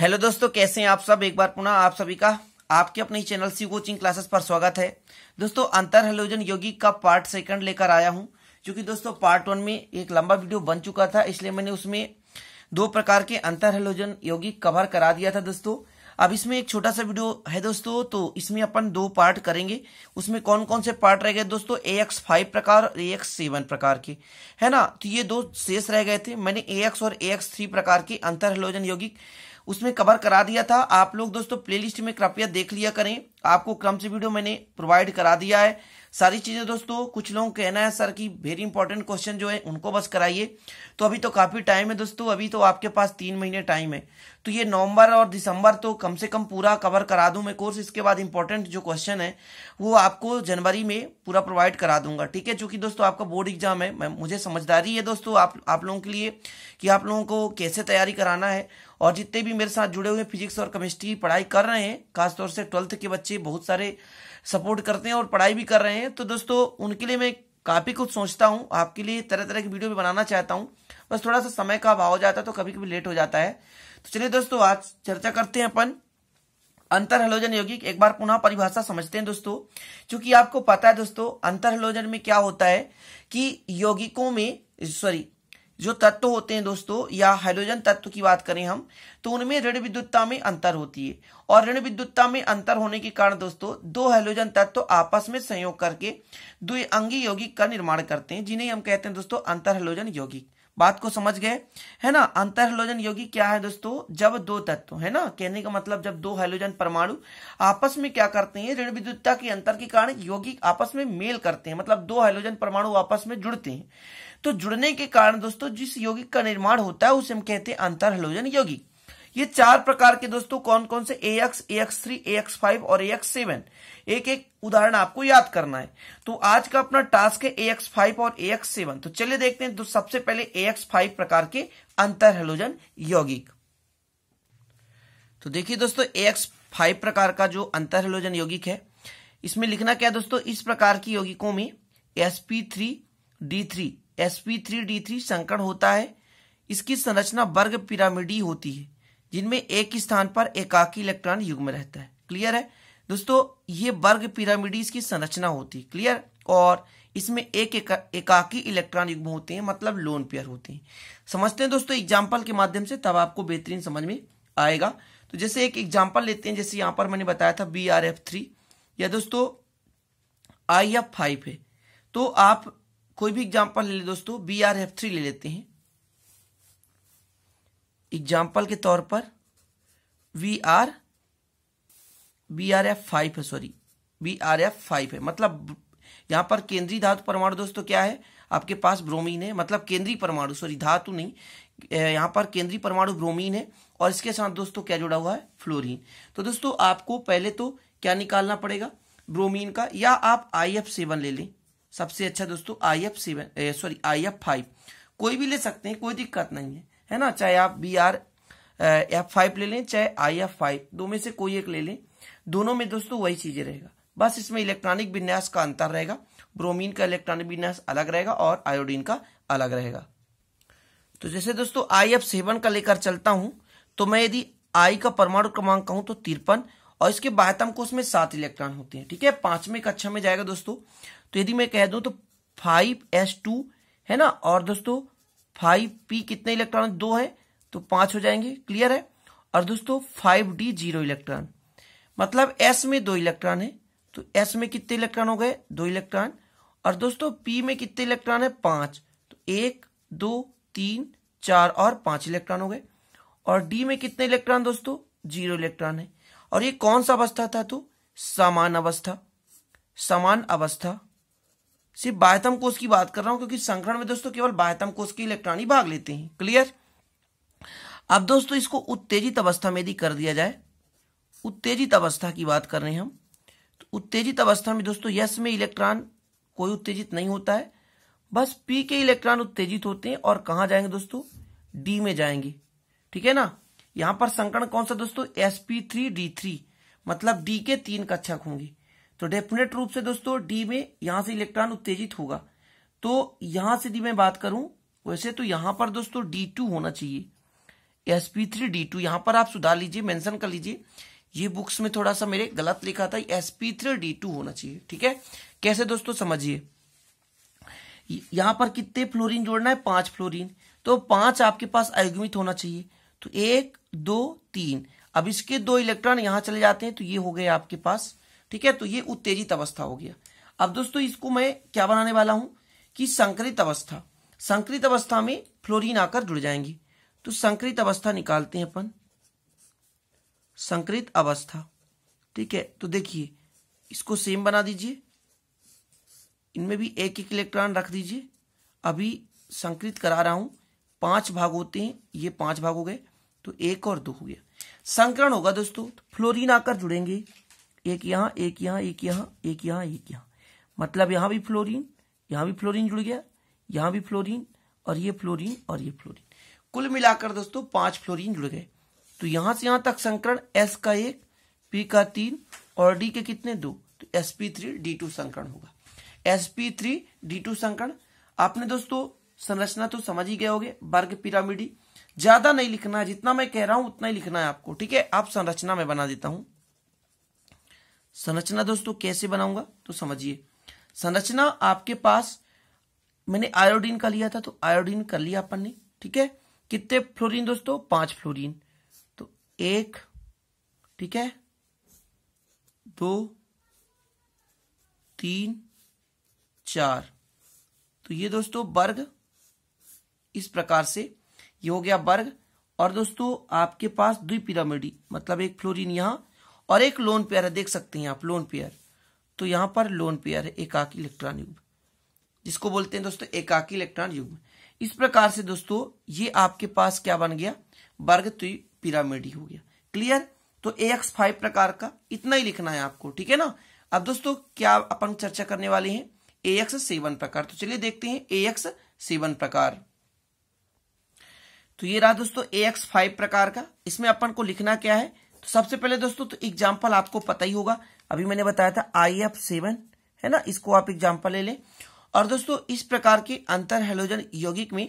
hello दोस्तों कैसे हैं आप सब एक बार पुनः आप सभी का आपके अपने चैनल सी कोचिंग क्लासेस पर स्वागत है दोस्तों अंतर हलोजन योगी का पार्ट सेकंड लेकर आया हूं क्योंकि दोस्तों पार्ट वन में एक लंबा वीडियो बन चुका था इसलिए मैंने उसमें दो प्रकार के अंतर हलोजन योगी कवर करा दिया था दोस्तों अब इसमें एक छोटा सा वीडियो है दोस्तों तो इसमें अपन दो पार्ट करेंगे उसमें कौन कौन से पार्ट रह गए दोस्तों ए एक्स फाइव प्रकार और ए एक्स सेवन प्रकार के है ना तो ये दो शेष रह गए थे मैंने ए एक्स और ए एक्स थ्री प्रकार के अंतर हलोजन यौगिक उसमें कवर करा दिया था आप लोग दोस्तों प्लेलिस्ट में कृपया देख लिया करें आपको क्रम से वीडियो मैंने प्रोवाइड करा दिया है सारी चीजें दोस्तों कुछ लोगों कहना है सर कि वेरी इंपॉर्टेंट क्वेश्चन जो है उनको बस कराइए तो अभी तो काफी टाइम है दोस्तों अभी तो आपके पास तीन महीने टाइम है तो ये नवंबर और दिसंबर तो कम से कम पूरा कवर करा दूं मैं कोर्स इसके बाद इंपॉर्टेंट जो क्वेश्चन है वो आपको जनवरी में पूरा प्रोवाइड करा दूंगा ठीक है चूंकि दोस्तों आपका बोर्ड एग्जाम है मैं मुझे समझदारी है दोस्तों आप आप लोगों के लिए कि आप लोगों को कैसे तैयारी कराना है और जितने भी मेरे साथ जुड़े हुए फिजिक्स और केमिस्ट्री पढ़ाई कर रहे हैं खासतौर से ट्वेल्थ के बच्चे बहुत सारे सपोर्ट करते हैं और पढ़ाई भी कर रहे हैं तो दोस्तों उनके लिए मैं काफ़ी कुछ सोचता हूँ आपके लिए तरह तरह की वीडियो भी बनाना चाहता हूँ बस थोड़ा सा समय का अभाव हो जाता है तो कभी कभी लेट हो जाता है तो चलिए दोस्तों आज चर्चा करते हैं अपन अंतर हलोजन यौगिक एक बार पुनः परिभाषा समझते हैं दोस्तों क्योंकि आपको पता है दोस्तों अंतर हलोजन में क्या होता है कि यौगिकों में सॉरी जो तत्व होते हैं दोस्तों या हाइड्रोजन तत्व की बात करें हम तो उनमें ऋण विद्युतता में अंतर होती है और ऋण विद्युतता में अंतर होने के कारण दोस्तों दो हाइड्रोजन तत्व आपस में संयोग करके द्वि अंगी यौगिक का निर्माण करते हैं जिन्हें हम कहते हैं दोस्तों अंतर हाइड्रोजन यौगिक बात को समझ गए है ना अंतर हेलोजन योगी क्या है दोस्तों जब दो तत्व है ना कहने का मतलब जब दो हेलोजन परमाणु आपस में क्या करते हैं ऋण विद्युतता के अंतर के कारण योगी आपस में मेल करते हैं मतलब दो हेलोजन परमाणु आपस में जुड़ते हैं तो जुड़ने के कारण दोस्तों जिस योगिक का निर्माण होता है उसे हम कहते हैं अंतर हेलोजन योगिक ये चार प्रकार के दोस्तों कौन कौन से A X A X three A X five और ए एक्स सेवन एक एक उदाहरण आपको याद करना है तो आज का अपना टास्क है ए एक्स फाइव और ए एक्स सेवन तो चलिए देखते हैं तो सबसे पहले ए एक्स फाइव प्रकार के अंतर हेलोजन यौगिक तो देखिए दोस्तों ए एक्स फाइव प्रकार का जो अंतर हेलोजन यौगिक है इसमें लिखना क्या दोस्तों इस प्रकार की यौगिकों में S P three D three SP three D three संकट होता है इसकी संरचना वर्ग पिरामिडी होती है जिनमें एक ही स्थान पर एकाकी इलेक्ट्रॉन युग्म रहता है क्लियर है दोस्तों ये वर्ग पिरामिडीज की संरचना होती है क्लियर और इसमें एक एकाकी इलेक्ट्रॉन युग्म होते हैं मतलब लोन पेयर होते हैं समझते हैं दोस्तों एग्जाम्पल के माध्यम से तब आपको बेहतरीन समझ में आएगा तो जैसे एक एग्जाम्पल लेते हैं जैसे यहाँ पर मैंने बताया था बी आर एफ थ्री या दोस्तों आई एफ फाइव है तो आप कोई भी एग्जाम्पल ले दोस्तों बी आर एफ थ्री ले लेते हैं एग्जाम्पल के तौर पर V R B R F five है sorry B R F five है मतलब यहां पर केंद्रीय धातु परमाणु दोस्तों क्या है आपके पास ब्रोमीन है मतलब केंद्रीय परमाणु सॉरी धातु नहीं यहां पर केंद्रीय परमाणु ब्रोमीन है और इसके साथ दोस्तों क्या जुड़ा हुआ है फ्लोरीन तो दोस्तों आपको पहले तो क्या निकालना पड़ेगा ब्रोमीन का या आप आई एफ सेवन ले लें सबसे अच्छा दोस्तों I F seven sorry I F five कोई भी ले सकते हैं कोई दिक्कत नहीं है है ना चाहे आप बी आर एफ फाइव ले लें चाहे आई एफ फाइव दो में से कोई एक ले लें दोनों में दोस्तों वही चीजें रहेगा बस इसमें इलेक्ट्रॉनिक विन्यास का अंतर रहेगा ब्रोमीन का इलेक्ट्रॉनिक विन्यास अलग रहेगा और आयोडीन का अलग रहेगा तो जैसे दोस्तों आई एफ सेवन का लेकर चलता हूं तो मैं यदि आई का परमाणु क्रमांक कहूं तो तिरपन और इसके बाहतम कोष में सात इलेक्ट्रॉन होते हैं ठीक है पांचवें कक्षा अच्छा में जाएगा दोस्तों तो यदि मैं कह दू तो फाइव एस टू है ना और दोस्तों फाइव पी कितने इलेक्ट्रॉन दो है तो पांच हो जाएंगे क्लियर है और दोस्तों फाइव डी जीरो इलेक्ट्रॉन मतलब एस में दो इलेक्ट्रॉन है तो एस में कितने इलेक्ट्रॉन हो गए दो इलेक्ट्रॉन और दोस्तों पी में कितने इलेक्ट्रॉन है पांच तो एक दो तीन चार और पांच इलेक्ट्रॉन हो गए और डी में कितने इलेक्ट्रॉन दोस्तों जीरो इलेक्ट्रॉन है और ये कौन सा अवस्था था तो समान अवस्था समान अवस्था सिर्फ बाह्यतम कोष की बात कर रहा हूं क्योंकि संक्रमण में दोस्तों केवल बाह्यतम कोष के इलेक्ट्रॉन ही भाग लेते हैं क्लियर अब दोस्तों इसको उत्तेजित अवस्था में यदि कर दिया जाए उत्तेजित अवस्था की बात कर रहे हैं हम तो उत्तेजित अवस्था में दोस्तों यश में इलेक्ट्रॉन कोई उत्तेजित नहीं होता है बस पी के इलेक्ट्रॉन उत्तेजित होते हैं और कहा जाएंगे दोस्तों डी में जाएंगे ठीक है ना यहां पर संकरण कौन सा दोस्तों S P three D three मतलब डी के तीन कक्षक होंगे तो डेफिनेट रूप से दोस्तों डी में यहां से इलेक्ट्रॉन उत्तेजित होगा तो यहां से मैं बात करूं वैसे तो यहां पर दोस्तों डी टू होना चाहिए एसपी थ्री डी टू यहां पर आप सुधार लीजिए मेंशन कर लीजिए ये बुक्स में थोड़ा सा मेरे गलत लिखा था एसपी थ्री डी टू होना चाहिए ठीक है कैसे दोस्तों समझिए यहां पर कितने फ्लोरीन जोड़ना है पांच फ्लोरीन तो पांच आपके पास आयुग्मित होना चाहिए तो एक दो तीन अब इसके दो इलेक्ट्रॉन यहां चले जाते हैं तो ये हो गए आपके पास ठीक है तो ये उत्तेजित अवस्था हो गया अब दोस्तों इसको मैं क्या बनाने वाला हूं कि संकृत अवस्था संकृत अवस्था में फ्लोरीन आकर जुड़ जाएंगी तो संकृत अवस्था निकालते हैं अपन संकृत अवस्था ठीक है तो देखिए इसको सेम बना दीजिए इनमें भी एक एक इलेक्ट्रॉन रख दीजिए अभी संकृत करा रहा हूं पांच भाग होते हैं ये पांच भाग हो गए तो एक और दो हो गया संकरण होगा दोस्तों तो फ्लोरीन आकर जुड़ेंगे एक यहाँ एक यहाँ एक यहाँ एक यहाँ एक यहाँ मतलब यहां भी फ्लोरीन यहाँ भी फ्लोरीन जुड़ गया यहाँ भी फ्लोरीन और ये फ्लोरीन और ये फ्लोरीन कुल मिलाकर दोस्तों पांच फ्लोरीन जुड़ गए तो यहां से यहां तक संकरण एस का एक पी का तीन और डी के कितने दो तो S P three D two संकरण होगा S P three D two संकरण आपने दोस्तों संरचना तो समझ ही गए होगे वर्ग पिरामिडी ज्यादा नहीं लिखना है जितना मैं कह रहा हूं उतना ही लिखना है आपको ठीक है आप संरचना में बना देता हूं संरचना दोस्तों तो कैसे बनाऊंगा तो समझिए संरचना आपके पास मैंने आयोडीन का लिया था तो आयोडीन कर लिया अपन ने ठीक है कितने फ्लोरीन दोस्तों पांच फ्लोरीन तो एक ठीक है दो तीन चार तो ये दोस्तों वर्ग इस प्रकार से ये हो गया वर्ग और दोस्तों आपके पास पिरामिड मतलब एक फ्लोरीन यहां और एक लोन पेयर है देख सकते हैं आप लोन पेयर तो यहां पर लोन पेयर है एकाकी इलेक्ट्रॉन युग्म जिसको बोलते हैं दोस्तों एकाकी इलेक्ट्रॉन युग्म इस प्रकार से दोस्तों ये आपके पास क्या बन गया वर्ग पिरामिडी तो हो गया क्लियर तो ए एक्स फाइव प्रकार का इतना ही लिखना है आपको ठीक है ना अब दोस्तों क्या अपन चर्चा करने वाले हैं ए एक्स सेवन प्रकार तो चलिए देखते हैं ए एक्स सेवन प्रकार तो ये रहा दोस्तों ए एक्स फाइव प्रकार का इसमें अपन को लिखना क्या है तो सबसे पहले दोस्तों तो एग्जाम्पल आपको पता ही होगा अभी मैंने बताया था आई एफ सेवन है ना इसको आप एग्जाम्पल ले लें और दोस्तों इस प्रकार के अंतर हेलोजन यौगिक में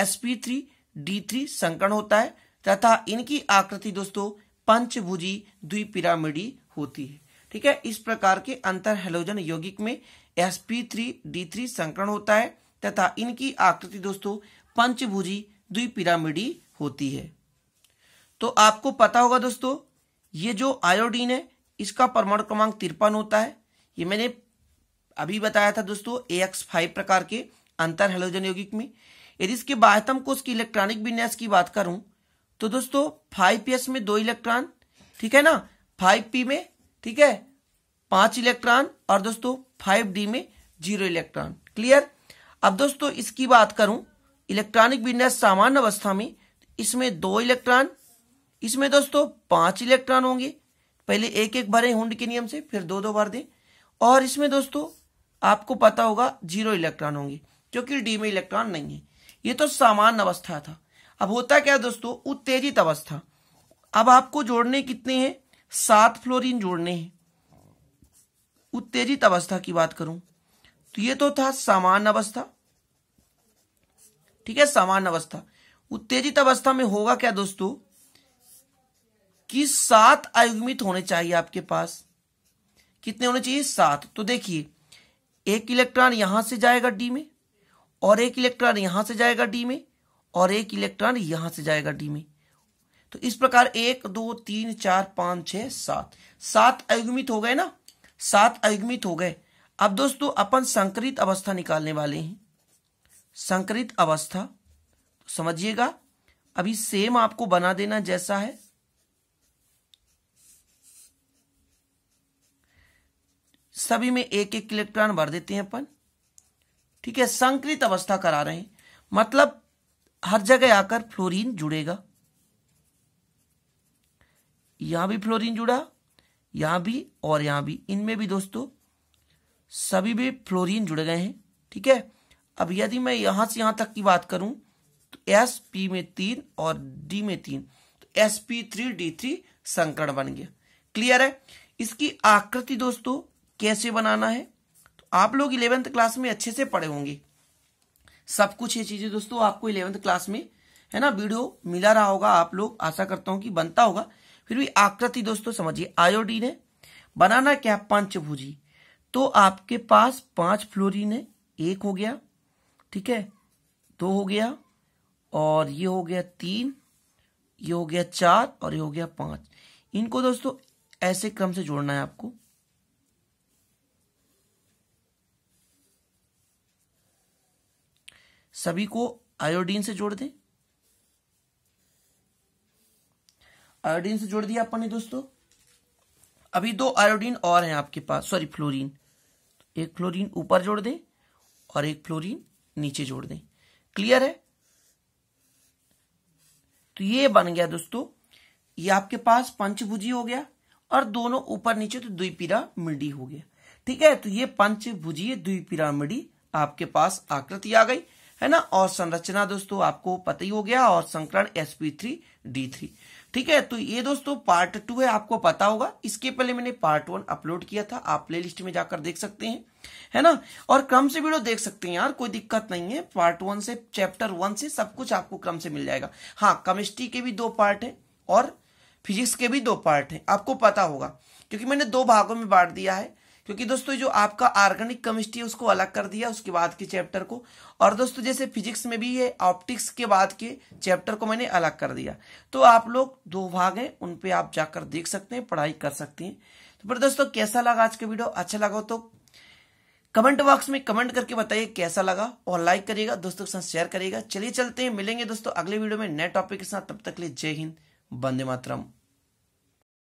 एसपी थ्री डी थ्री संकरण होता है तथा इनकी आकृति दोस्तों पंचभुजी द्विपिरामिडी होती है ठीक है इस प्रकार के अंतर हेलोजन यौगिक में एसपी थ्री डी थ्री संकरण होता है तथा इनकी आकृति दोस्तों पंचभुजी द्विपिरामिडी होती है तो आपको पता होगा दोस्तों ये जो आयोडीन है इसका परमाणु क्रमांक तिरपन होता है ये मैंने अभी बताया था दोस्तों ए एक्स फाइव प्रकार के अंतर हेलोजन यौगिक में यदि इसके बाह्यतम कोष की इलेक्ट्रॉनिक विन्यास की बात करूं तो दोस्तों फाइव पी में दो इलेक्ट्रॉन ठीक है ना फाइव पी में ठीक है पांच इलेक्ट्रॉन और दोस्तों फाइव डी में जीरो इलेक्ट्रॉन क्लियर अब दोस्तों इसकी बात करूं इलेक्ट्रॉनिक विन्यास सामान्य अवस्था में इसमें दो इलेक्ट्रॉन इसमें दोस्तों पांच इलेक्ट्रॉन होंगे पहले एक एक भरे हुंड के नियम से फिर दो दो बार दें और इसमें दोस्तों आपको पता होगा जीरो इलेक्ट्रॉन होंगे क्योंकि डी में इलेक्ट्रॉन नहीं है ये तो सामान्य अवस्था था अब होता क्या दोस्तों उत्तेजित अवस्था अब आपको जोड़ने कितने हैं सात फ्लोरिन जोड़ने हैं उत्तेजित अवस्था की बात करूं तो ये तो था सामान्य अवस्था ठीक है सामान्य अवस्था उत्तेजित अवस्था में होगा क्या दोस्तों कि सात आयुग्मित होने चाहिए आपके पास कितने होने चाहिए सात तो देखिए एक इलेक्ट्रॉन यहां से जाएगा डी में और एक इलेक्ट्रॉन यहां से जाएगा डी में और एक इलेक्ट्रॉन यहां से जाएगा डी में तो इस प्रकार एक दो तीन चार पांच छह सात सात अयुग्मित हो गए ना सात अयुग्मित हो गए अब दोस्तों अपन संकरित अवस्था निकालने वाले हैं संकरित अवस्था समझिएगा अभी सेम आपको बना देना जैसा है सभी में एक एक इलेक्ट्रॉन भर देते हैं अपन ठीक है संकृत अवस्था करा रहे हैं मतलब हर जगह आकर फ्लोरीन जुड़ेगा यहां भी फ्लोरीन जुड़ा यहां भी और यहां भी इनमें भी दोस्तों सभी में फ्लोरीन जुड़ गए हैं ठीक है अब यदि मैं यहां से यहां तक की बात करूं तो एस पी में तीन और डी में तीन तो S P three D three संकरण बन गया क्लियर है इसकी आकृति दोस्तों कैसे बनाना है तो आप लोग इलेवेंथ क्लास में अच्छे से पढ़े होंगे सब कुछ ये चीजें दोस्तों आपको इलेवेंथ क्लास में है ना वीडियो मिला रहा होगा आप लोग आशा करता हूं कि बनता होगा फिर भी आकृति दोस्तों समझिए आयोडीन है बनाना क्या पंचभुजी तो आपके पास पांच फ्लोरीन है एक हो गया ठीक है दो हो गया और ये हो गया तीन ये हो गया चार और ये हो गया पांच इनको दोस्तों ऐसे क्रम से जोड़ना है आपको सभी को आयोडीन से जोड़ दें आयोडीन से जोड़ दिया अपन ने दोस्तों अभी दो आयोडीन और हैं आपके पास सॉरी फ्लोरीन एक फ्लोरीन ऊपर जोड़ दें और एक फ्लोरीन नीचे जोड़ दें क्लियर है तो ये बन गया दोस्तों ये आपके पास पंचभुजी हो गया और दोनों ऊपर नीचे तो पिरामिडी हो गया ठीक है तो ये पंचभुजीय पिरामिडी आपके पास आकृति आ गई है ना और संरचना दोस्तों आपको पता ही हो गया और संकरण एसपी थ्री डी थ्री ठीक है तो ये दोस्तों पार्ट टू है आपको पता होगा इसके पहले मैंने पार्ट वन अपलोड किया था आप प्ले लिस्ट में जाकर देख सकते हैं है ना और क्रम से वीडियो देख सकते हैं यार कोई दिक्कत नहीं है पार्ट वन से चैप्टर वन से सब कुछ आपको क्रम से मिल जाएगा हाँ केमिस्ट्री के भी दो पार्ट है और फिजिक्स के भी दो पार्ट है आपको पता होगा क्योंकि मैंने दो भागों में बांट दिया है क्योंकि दोस्तों जो आपका ऑर्गेनिक केमिस्ट्री है उसको अलग कर दिया उसके बाद के चैप्टर को और दोस्तों जैसे फिजिक्स में भी ये ऑप्टिक्स के बाद के चैप्टर को मैंने अलग कर दिया तो आप लोग दो भाग हैं उन पे आप जाकर देख सकते हैं पढ़ाई कर सकते हैं तो फिर दोस्तों कैसा लगा आज का वीडियो अच्छा लगा तो कमेंट बॉक्स में कमेंट करके बताइए कैसा लगा और लाइक करिएगा दोस्तों के साथ शेयर करिएगा चलिए चलते हैं मिलेंगे दोस्तों अगले वीडियो में नए टॉपिक के साथ तब तक लिए जय हिंद बंदे मातरम